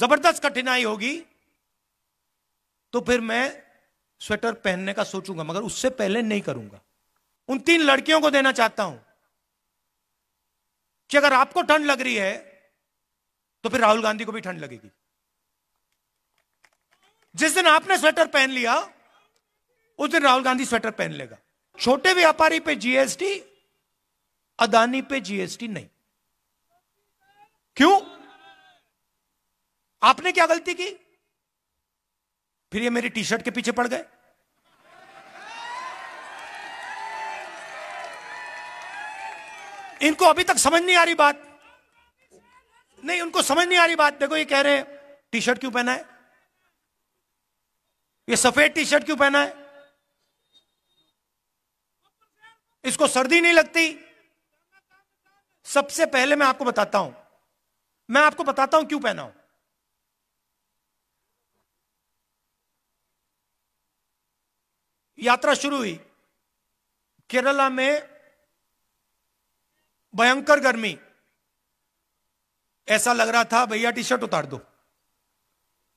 जबरदस्त कठिनाई होगी तो फिर मैं स्वेटर पहनने का सोचूंगा मगर उससे पहले नहीं करूंगा उन तीन लड़कियों को देना चाहता हूं कि अगर आपको ठंड लग रही है तो फिर राहुल गांधी को भी ठंड लगेगी जिस दिन आपने स्वेटर पहन लिया उस दिन राहुल गांधी स्वेटर पहन लेगा छोटे व्यापारी पे जीएसटी अदानी पे जीएसटी नहीं क्यों आपने क्या गलती की फिर ये मेरी टी शर्ट के पीछे पड़ गए इनको अभी तक समझ नहीं आ रही बात नहीं उनको समझ नहीं आ रही बात देखो ये कह रहे हैं टी शर्ट क्यों पहना है ये सफेद टी शर्ट क्यों पहना है इसको सर्दी नहीं लगती सबसे पहले मैं आपको बताता हूं मैं आपको बताता हूं क्यों पहना हूं यात्रा शुरू हुई केरला में भयंकर गर्मी ऐसा लग रहा था भैया टी शर्ट उतार दो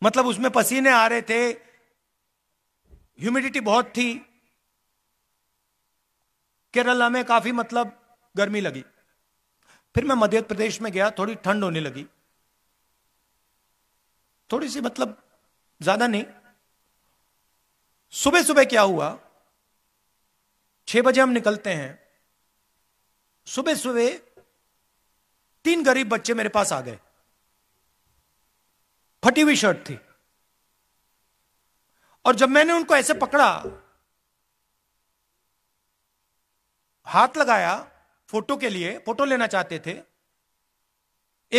मतलब उसमें पसीने आ रहे थे ह्यूमिडिटी बहुत थी केरला में काफी मतलब गर्मी लगी फिर मैं मध्य प्रदेश में गया थोड़ी ठंड होने लगी थोड़ी सी मतलब ज्यादा नहीं सुबह सुबह क्या हुआ छह बजे हम निकलते हैं सुबह सुबह तीन गरीब बच्चे मेरे पास आ गए फटी हुई शर्ट थी और जब मैंने उनको ऐसे पकड़ा हाथ लगाया फोटो के लिए फोटो लेना चाहते थे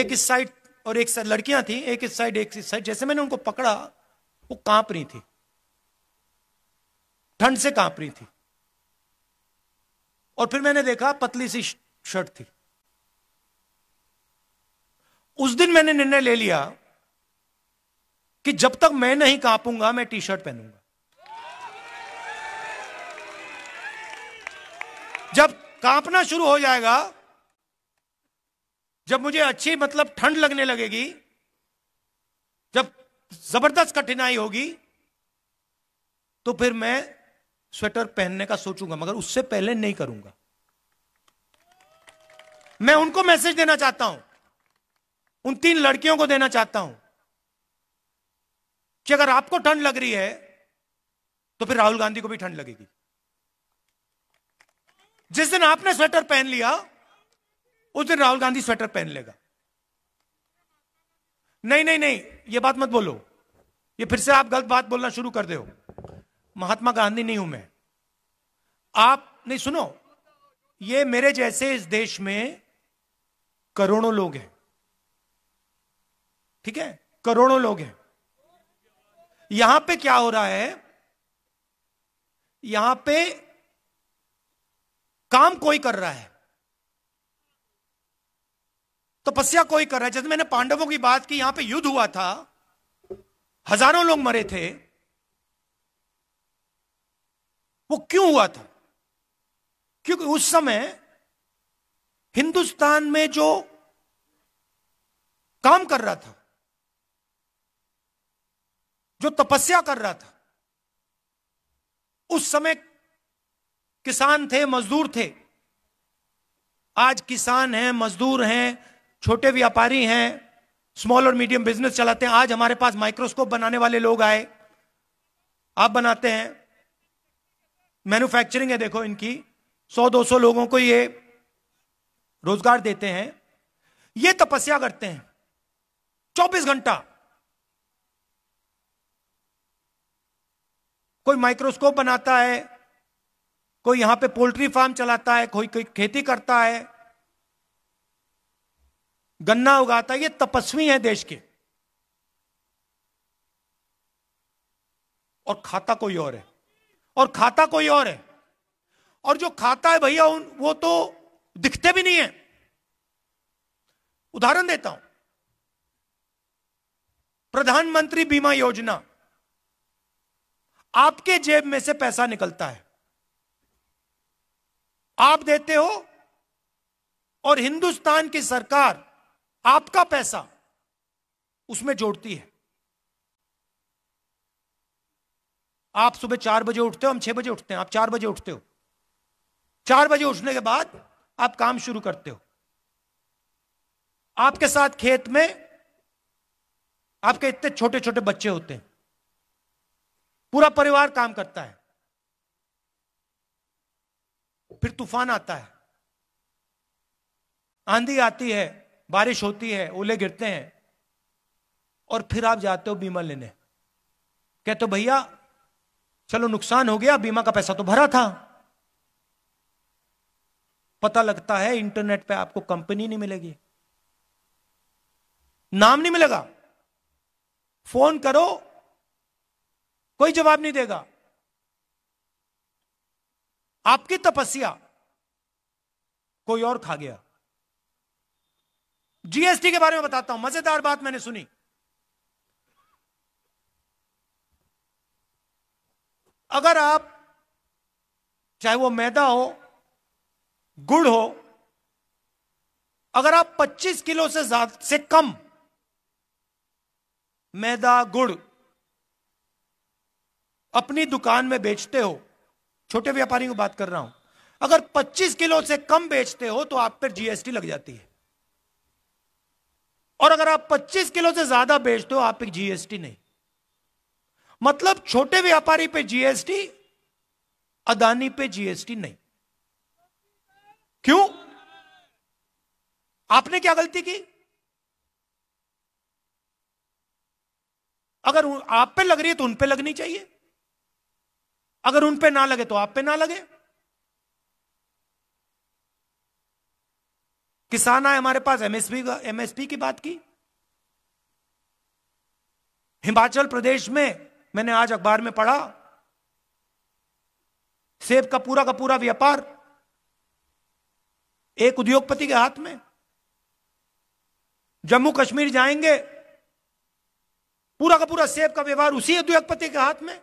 एक इस साइड और एक साइड लड़कियां थी एक इस साइड एक इस साइड जैसे मैंने उनको पकड़ा वो कांप रही थी ठंड से कांप रही थी और फिर मैंने देखा पतली सी शर्ट थी उस दिन मैंने निर्णय ले लिया कि जब तक मैं नहीं कांपूंगा मैं टी शर्ट पहनूंगा जब कांपना शुरू हो जाएगा जब मुझे अच्छी मतलब ठंड लगने लगेगी जब जबरदस्त कठिनाई होगी तो फिर मैं स्वेटर पहनने का सोचूंगा मगर उससे पहले नहीं करूंगा मैं उनको मैसेज देना चाहता हूं उन तीन लड़कियों को देना चाहता हूं कि अगर आपको ठंड लग रही है तो फिर राहुल गांधी को भी ठंड लगेगी जिस दिन आपने स्वेटर पहन लिया उस दिन राहुल गांधी स्वेटर पहन लेगा नहीं नहीं नहीं ये बात मत बोलो ये फिर से आप गलत बात बोलना शुरू कर दो महात्मा गांधी नहीं हूं मैं आप नहीं सुनो ये मेरे जैसे इस देश में करोड़ों लोग हैं ठीक है करोड़ों लोग हैं यहां पे क्या हो रहा है यहां पे काम कोई कर रहा है तपस्या कोई कर रहा है जैसे मैंने पांडवों की बात की यहां पे युद्ध हुआ था हजारों लोग मरे थे वो क्यों हुआ था क्योंकि उस समय हिंदुस्तान में जो काम कर रहा था जो तपस्या कर रहा था उस समय किसान थे मजदूर थे आज किसान हैं मजदूर हैं छोटे व्यापारी हैं स्मॉल और मीडियम बिजनेस चलाते हैं आज हमारे पास माइक्रोस्कोप बनाने वाले लोग आए आप बनाते हैं मैन्युफैक्चरिंग है देखो इनकी 100-200 लोगों को ये रोजगार देते हैं ये तपस्या करते हैं 24 घंटा कोई माइक्रोस्कोप बनाता है कोई यहां पे पोल्ट्री फार्म चलाता है कोई कोई खेती करता है गन्ना उगाता है ये तपस्वी है देश के और खाता कोई और है और खाता कोई और है और जो खाता है भैया वो तो दिखते भी नहीं है उदाहरण देता हूं प्रधानमंत्री बीमा योजना आपके जेब में से पैसा निकलता है आप देते हो और हिंदुस्तान की सरकार आपका पैसा उसमें जोड़ती है आप सुबह चार बजे उठते हो हम छह बजे उठते हैं आप चार बजे उठते हो चार बजे उठने के बाद आप काम शुरू करते हो आपके साथ खेत में आपके इतने छोटे छोटे बच्चे होते हैं पूरा परिवार काम करता है फिर तूफान आता है आंधी आती है बारिश होती है ओले गिरते हैं और फिर आप जाते हो बीमा लेने कहते हो भैया चलो नुकसान हो गया बीमा का पैसा तो भरा था पता लगता है इंटरनेट पे आपको कंपनी नहीं मिलेगी नाम नहीं मिलेगा फोन करो कोई जवाब नहीं देगा आपकी तपस्या कोई और खा गया जीएसटी के बारे में बताता हूं मजेदार बात मैंने सुनी अगर आप चाहे वो मैदा हो गुड़ हो अगर आप 25 किलो से ज्यादा से कम मैदा गुड़ अपनी दुकान में बेचते हो छोटे व्यापारी को बात कर रहा हूं अगर 25 किलो से कम बेचते हो तो आप पर जीएसटी लग जाती है और अगर आप 25 किलो से ज्यादा बेचते हो आप पर जीएसटी नहीं मतलब छोटे व्यापारी पे जीएसटी अदानी पे जीएसटी नहीं क्यों आपने क्या गलती की अगर आप पे लग रही है तो उन पे लगनी चाहिए अगर उन पे ना लगे तो आप पे ना लगे किसान आए हमारे पास एमएसपी एमएसपी की बात की हिमाचल प्रदेश में मैंने आज अखबार में पढ़ा सेब का पूरा का पूरा व्यापार एक उद्योगपति के हाथ में जम्मू कश्मीर जाएंगे पूरा का पूरा सेब का व्यवहार उसी उद्योगपति के हाथ में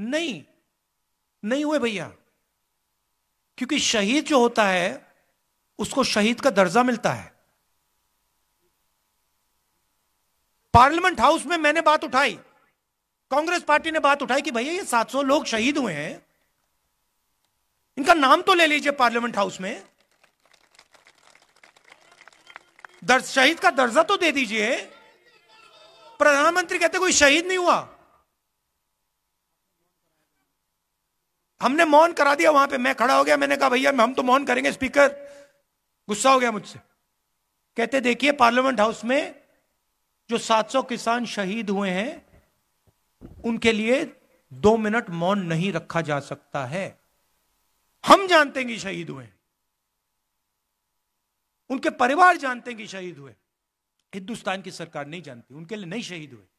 नहीं नहीं हुए भैया क्योंकि शहीद जो होता है उसको शहीद का दर्जा मिलता है पार्लियामेंट हाउस में मैंने बात उठाई कांग्रेस पार्टी ने बात उठाई कि भैया ये 700 लोग शहीद हुए हैं इनका नाम तो ले लीजिए पार्लियामेंट हाउस में दर्ज शहीद का दर्जा तो दे दीजिए प्रधानमंत्री कहते कोई शहीद नहीं हुआ हमने मौन करा दिया वहां पे मैं खड़ा हो गया मैंने कहा भैया हम तो मौन करेंगे स्पीकर गुस्सा हो गया मुझसे कहते देखिए पार्लियामेंट हाउस में जो 700 किसान शहीद हुए हैं उनके लिए दो मिनट मौन नहीं रखा जा सकता है हम जानते हैं कि शहीद हुए उनके परिवार जानते हैं कि शहीद हुए हिंदुस्तान की सरकार नहीं जानती उनके लिए नहीं शहीद हुए